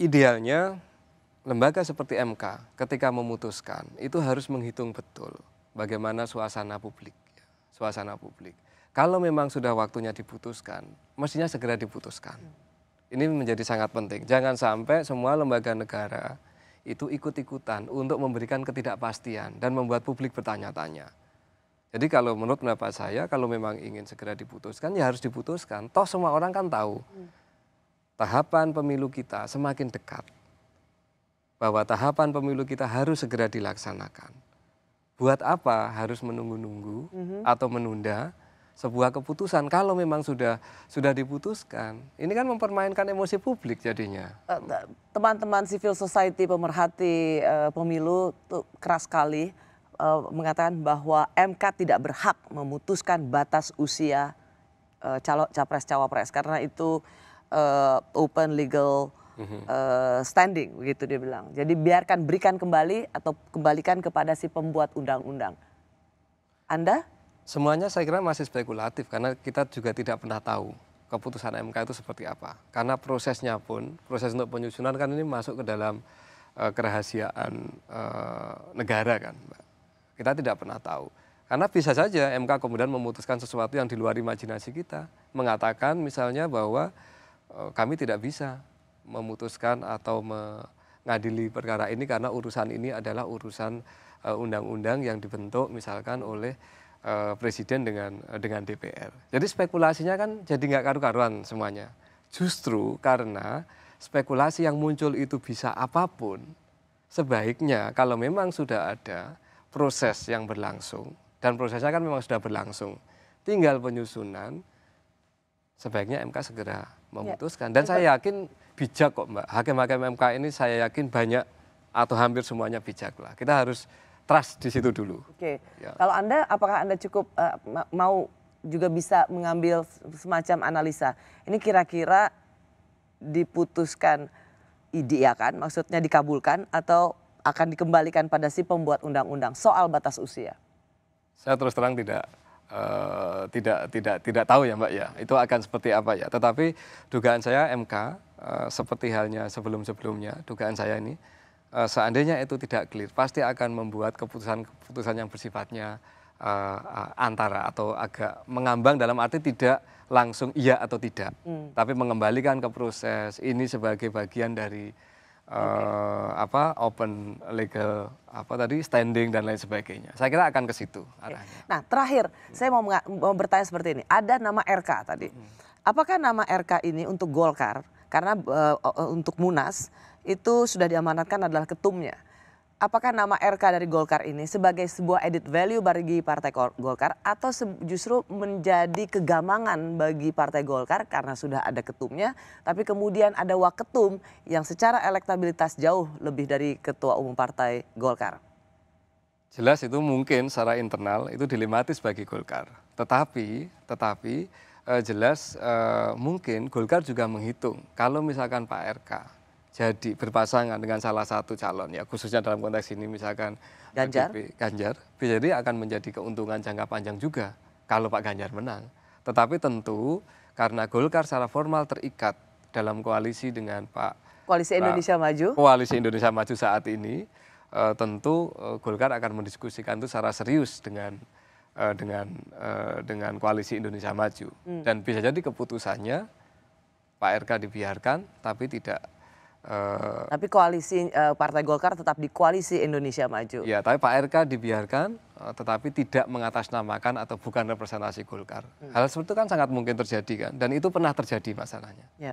Idealnya lembaga seperti MK ketika memutuskan itu harus menghitung betul bagaimana suasana publik. Ya, suasana publik. Kalau memang sudah waktunya diputuskan, mestinya segera diputuskan. Ini menjadi sangat penting. Jangan sampai semua lembaga negara itu ikut-ikutan untuk memberikan ketidakpastian dan membuat publik bertanya-tanya. Jadi kalau menurut pendapat saya, kalau memang ingin segera diputuskan, ya harus diputuskan. Toh semua orang kan tahu hmm. tahapan pemilu kita semakin dekat. Bahwa tahapan pemilu kita harus segera dilaksanakan. Buat apa harus menunggu-nunggu mhm. atau menunda sebuah keputusan kalau memang sudah sudah diputuskan. Ini kan mempermainkan emosi publik jadinya. Eh, eh, teman-teman civil society pemerhati eh, pemilu tuh keras sekali uh, mengatakan bahwa MK tidak berhak memutuskan batas usia uh, calo, capres cawapres karena itu uh, open legal uh, standing begitu dia bilang. Jadi biarkan berikan kembali atau kembalikan kepada si pembuat undang-undang. Anda? Semuanya saya kira masih spekulatif karena kita juga tidak pernah tahu keputusan MK itu seperti apa. Karena prosesnya pun, proses untuk penyusunan kan ini masuk ke dalam uh, kerahasiaan uh, negara kan, Mbak. Kita tidak pernah tahu. Karena bisa saja MK kemudian memutuskan sesuatu yang di luar imajinasi kita. Mengatakan misalnya bahwa eh, kami tidak bisa memutuskan atau mengadili perkara ini karena urusan ini adalah urusan eh, undang-undang yang dibentuk misalkan oleh eh, presiden dengan dengan DPR. Jadi spekulasinya kan jadi nggak karu-karuan semuanya. Justru karena spekulasi yang muncul itu bisa apapun, sebaiknya kalau memang sudah ada proses yang berlangsung dan prosesnya kan memang sudah berlangsung. Tinggal penyusunan sebaiknya MK segera memutuskan ya. dan saya yakin bijak kok Mbak. Hakim-hakim MK ini saya yakin banyak atau hampir semuanya bijak lah. Kita harus trust di situ dulu. Oke. Ya. Kalau Anda apakah Anda cukup uh, mau juga bisa mengambil semacam analisa. Ini kira-kira diputuskan ide kan maksudnya dikabulkan atau akan dikembalikan pada si pembuat undang-undang soal batas usia? Saya terus terang tidak Uh, tidak tidak tidak tahu ya Mbak ya itu akan seperti apa ya tetapi dugaan saya MK uh, eh, seperti halnya sebelum sebelumnya dugaan saya ini uh, seandainya itu tidak clear pasti akan membuat keputusan-keputusan yang bersifatnya uh, antara atau agak mengambang dalam arti tidak langsung iya atau tidak hmm. tapi mengembalikan ke proses ini sebagai bagian dari okay. Eh, apa open legal apa tadi standing dan lain sebagainya. Saya kira akan ke situ arahnya. Nah, terakhir hmm. saya mau, mau bertanya seperti ini. Ada nama RK tadi. Hmm. Apakah nama RK ini untuk Golkar karena uh, untuk Munas itu sudah diamanatkan adalah ketumnya apakah nama RK dari Golkar ini sebagai sebuah edit value bagi Partai Golkar atau justru menjadi kegamangan bagi Partai Golkar karena sudah ada ketumnya, tapi kemudian ada waketum yang secara elektabilitas jauh lebih dari ketua umum Partai Golkar? Jelas itu mungkin secara internal itu dilematis bagi Golkar. Tetapi, tetapi eh, jelas eh, mungkin Golkar juga menghitung kalau misalkan Pak RK jadi berpasangan dengan salah satu calon ya khususnya dalam konteks ini misalkan Ganjar PDP, Ganjar jadi akan menjadi keuntungan jangka panjang juga kalau Pak Ganjar menang tetapi tentu karena Golkar secara formal terikat dalam koalisi dengan Pak Koalisi Indonesia Pak, Maju Koalisi Indonesia Maju saat ini uh, tentu uh, Golkar akan mendiskusikan itu secara serius dengan uh, dengan uh, dengan koalisi Indonesia Maju hmm. dan bisa jadi keputusannya Pak RK dibiarkan tapi tidak Eh, tapi koalisi eh, partai Golkar tetap di koalisi Indonesia Maju. Ya, tapi Pak RK dibiarkan, eh, tetapi tidak mengatasnamakan atau bukan representasi Golkar. Hmm. Hal seperti itu kan sangat mungkin terjadi kan, dan itu pernah terjadi masalahnya. Ya.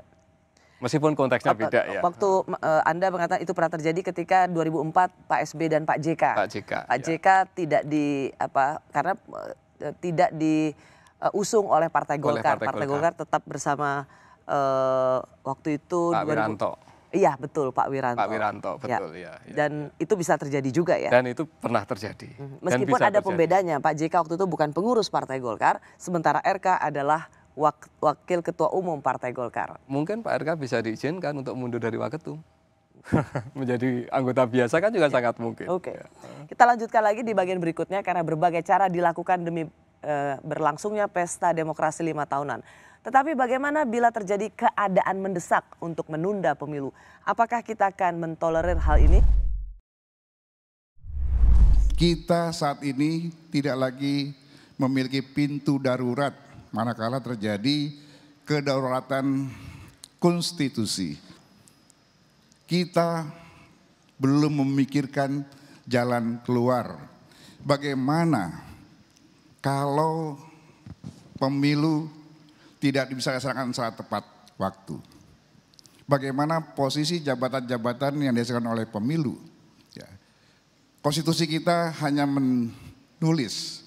Meskipun konteksnya beda ya. Waktu uh, Anda mengatakan itu pernah terjadi ketika 2004 Pak SB dan Pak JK. Pak JK. Pak ya. JK tidak di apa karena uh, tidak diusung uh, oleh Partai Golkar. Oleh Partai, Partai Golkar. Golkar tetap bersama uh, waktu itu Pak 2000, Wiranto. Iya betul Pak Wiranto. Pak Wiranto ya. betul ya. ya Dan ya. itu bisa terjadi juga ya. Dan itu pernah terjadi. Hmm. Meskipun ada terjadi. pembedanya Pak JK waktu itu bukan pengurus Partai Golkar, sementara RK adalah wak wakil ketua umum Partai Golkar. Mungkin Pak RK bisa diizinkan untuk mundur dari waketum. menjadi anggota biasa kan juga ya. sangat mungkin. Oke. Ya. Kita lanjutkan lagi di bagian berikutnya karena berbagai cara dilakukan demi eh, berlangsungnya pesta demokrasi lima tahunan. Tetapi bagaimana bila terjadi keadaan mendesak untuk menunda pemilu? Apakah kita akan mentolerir hal ini? Kita saat ini tidak lagi memiliki pintu darurat manakala terjadi kedaulatan konstitusi. Kita belum memikirkan jalan keluar. Bagaimana kalau pemilu tidak bisa dilaksanakan saat tepat waktu. Bagaimana posisi jabatan-jabatan yang dihasilkan oleh pemilu. Ya. Konstitusi kita hanya menulis,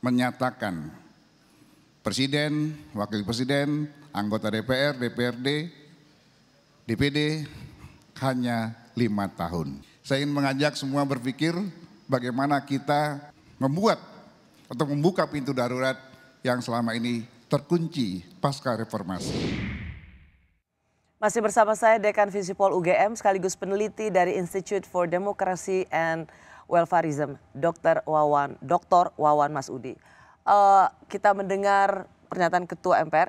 menyatakan presiden, wakil presiden, anggota DPR, DPRD, DPD hanya lima tahun. Saya ingin mengajak semua berpikir bagaimana kita membuat atau membuka pintu darurat yang selama ini terkunci pasca reformasi. Masih bersama saya Dekan Visipol UGM sekaligus peneliti dari Institute for Democracy and Welfarism, Dr. Wawan, Dr. Wawan Masudi. Uh, eh, kita mendengar pernyataan Ketua MPR,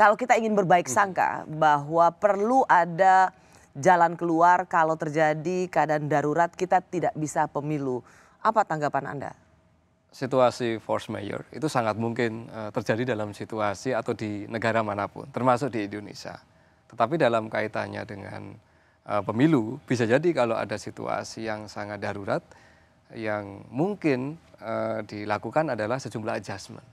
kalau kita ingin berbaik hmm. sangka bahwa perlu ada jalan keluar kalau terjadi keadaan darurat kita tidak bisa pemilu. Apa tanggapan Anda? situasi force mayor itu sangat mungkin uh, terjadi dalam situasi atau di negara manapun, termasuk di Indonesia. Tetapi dalam kaitannya dengan uh, pemilu, bisa jadi kalau ada situasi yang sangat darurat, yang mungkin uh, dilakukan adalah sejumlah adjustment.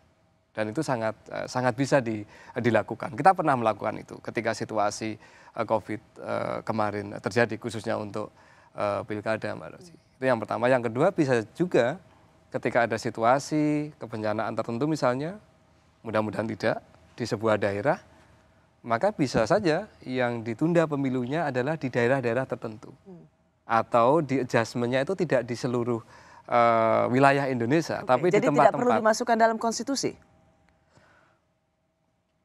Dan itu sangat uh, sangat bisa di, uh, dilakukan. Kita pernah melakukan itu ketika situasi uh, COVID uh, kemarin terjadi, khususnya untuk uh, pilkada, Mbak Rosi. Itu yang pertama. Yang kedua bisa juga ketika ada situasi kebencanaan tertentu misalnya, mudah-mudahan tidak di sebuah daerah, maka bisa saja yang ditunda pemilunya adalah di daerah-daerah tertentu. Hmm. Atau di adjustmentnya itu tidak di seluruh uh, wilayah Indonesia, Oke, tapi di tempat-tempat. Jadi tidak perlu dimasukkan dalam konstitusi?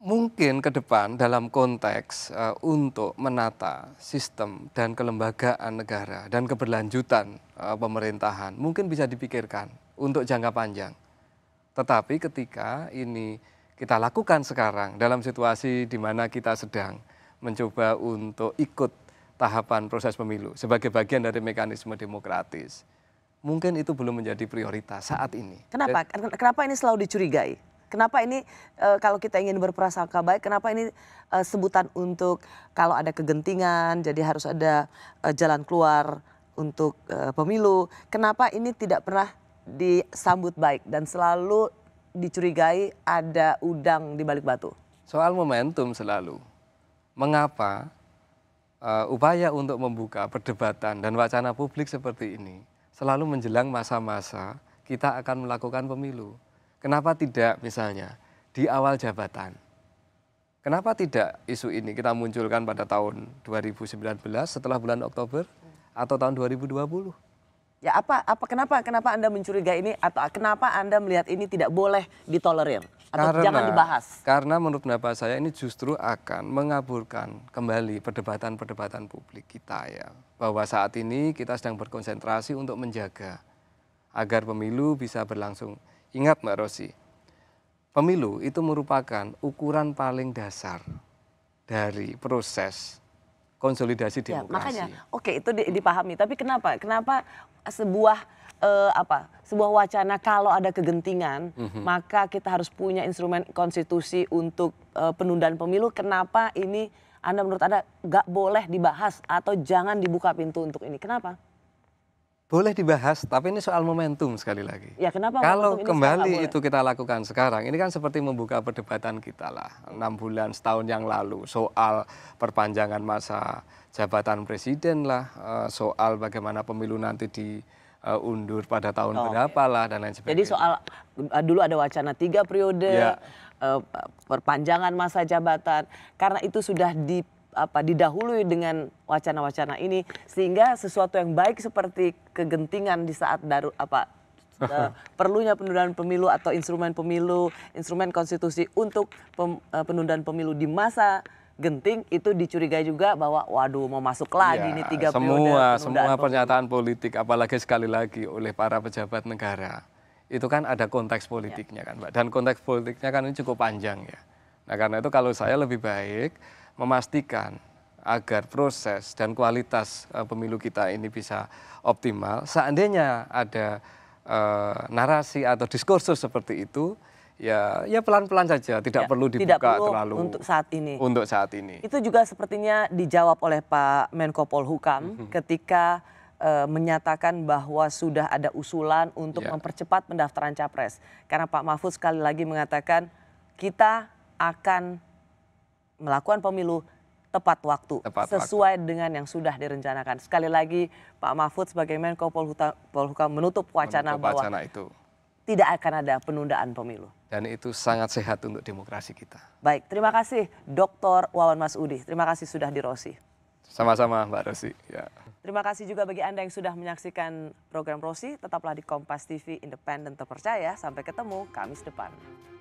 Mungkin ke depan dalam konteks uh, untuk menata sistem dan kelembagaan negara dan keberlanjutan uh, pemerintahan, mungkin bisa dipikirkan untuk jangka panjang. Tetapi ketika ini kita lakukan sekarang dalam situasi di mana kita sedang mencoba untuk ikut tahapan proses pemilu sebagai bagian dari mekanisme demokratis. Mungkin itu belum menjadi prioritas saat ini. Kenapa? kenapa ini selalu dicurigai? Kenapa ini e, kalau kita ingin berprasangka baik, kenapa ini e, sebutan untuk kalau ada kegentingan, jadi harus ada e, jalan keluar untuk e, pemilu. Kenapa ini tidak pernah disambut baik dan selalu dicurigai ada udang di balik batu? Soal momentum selalu. Mengapa uh, upaya untuk membuka perdebatan dan wacana publik seperti ini selalu menjelang masa-masa kita akan melakukan pemilu? Kenapa tidak misalnya di awal jabatan? Kenapa tidak isu ini kita munculkan pada tahun 2019 setelah bulan Oktober atau tahun 2020? Ya apa apa kenapa kenapa Anda mencurigai ini atau kenapa Anda melihat ini tidak boleh ditolerir atau karena, jangan dibahas? Karena menurut pendapat saya ini justru akan mengaburkan kembali perdebatan-perdebatan publik kita ya. Bahwa saat ini kita sedang berkonsentrasi untuk menjaga agar pemilu bisa berlangsung. Ingat Mbak Rosi, pemilu itu merupakan ukuran paling dasar dari proses konsolidasi ya, demokrasi. makanya, oke okay, itu dipahami. Tapi kenapa? Kenapa sebuah uh, apa? Sebuah wacana kalau ada kegentingan, mm -hmm. maka kita harus punya instrumen konstitusi untuk uh, penundaan pemilu. Kenapa ini? Anda menurut Anda nggak boleh dibahas atau jangan dibuka pintu untuk ini? Kenapa? Boleh dibahas, tapi ini soal momentum sekali lagi. Ya, kenapa Kalau kembali itu kita lakukan sekarang, ini kan seperti membuka perdebatan kita lah. Enam bulan, setahun yang lalu, soal perpanjangan masa jabatan presiden lah, eh, soal bagaimana pemilu nanti di uh, undur pada tahun oh, berapa lah dan lain sebagainya. Jadi soal eh, dulu ada wacana tiga periode, ya. uh, perpanjangan masa jabatan, karena itu sudah di apa didahului dengan wacana-wacana ini sehingga sesuatu yang baik seperti kegentingan di saat daru apa eh, perlunya penundaan pemilu atau instrumen pemilu, instrumen konstitusi untuk pem, uh, penundaan pemilu di masa genting itu dicurigai juga bahwa waduh mau masuk lagi ya, ini tiga semua semua pernyataan politik apalagi sekali lagi oleh para pejabat negara itu kan ada konteks politiknya ya. kan Mbak dan konteks politiknya kan ini cukup panjang ya. Nah karena itu kalau saya lebih baik memastikan agar proses dan kualitas uh, pemilu kita ini bisa optimal. Seandainya ada uh, narasi atau diskursus seperti itu, ya ya pelan-pelan saja, tidak ya, perlu dibuka tidak perlu terlalu untuk saat ini. Untuk saat ini. Itu juga sepertinya dijawab oleh Pak Menko Polhukam mhm. ketika e, menyatakan bahwa sudah ada usulan untuk ya. mempercepat pendaftaran capres. Karena Pak Mahfud sekali lagi mengatakan kita akan melakukan pemilu tepat waktu tepat sesuai waktu. dengan yang sudah direncanakan. Sekali lagi Pak Mahfud sebagai Menko Polhukam menutup wacana bahwa itu. tidak akan ada penundaan pemilu. Dan itu sangat sehat untuk demokrasi kita. Baik, terima kasih Dr. Wawan Mas Udi. Terima kasih sudah di Rosi. Sama-sama Mbak Rosi. Ya. Terima kasih juga bagi Anda yang sudah menyaksikan program Rosi. Tetaplah di Kompas TV independen terpercaya. Sampai ketemu Kamis depan.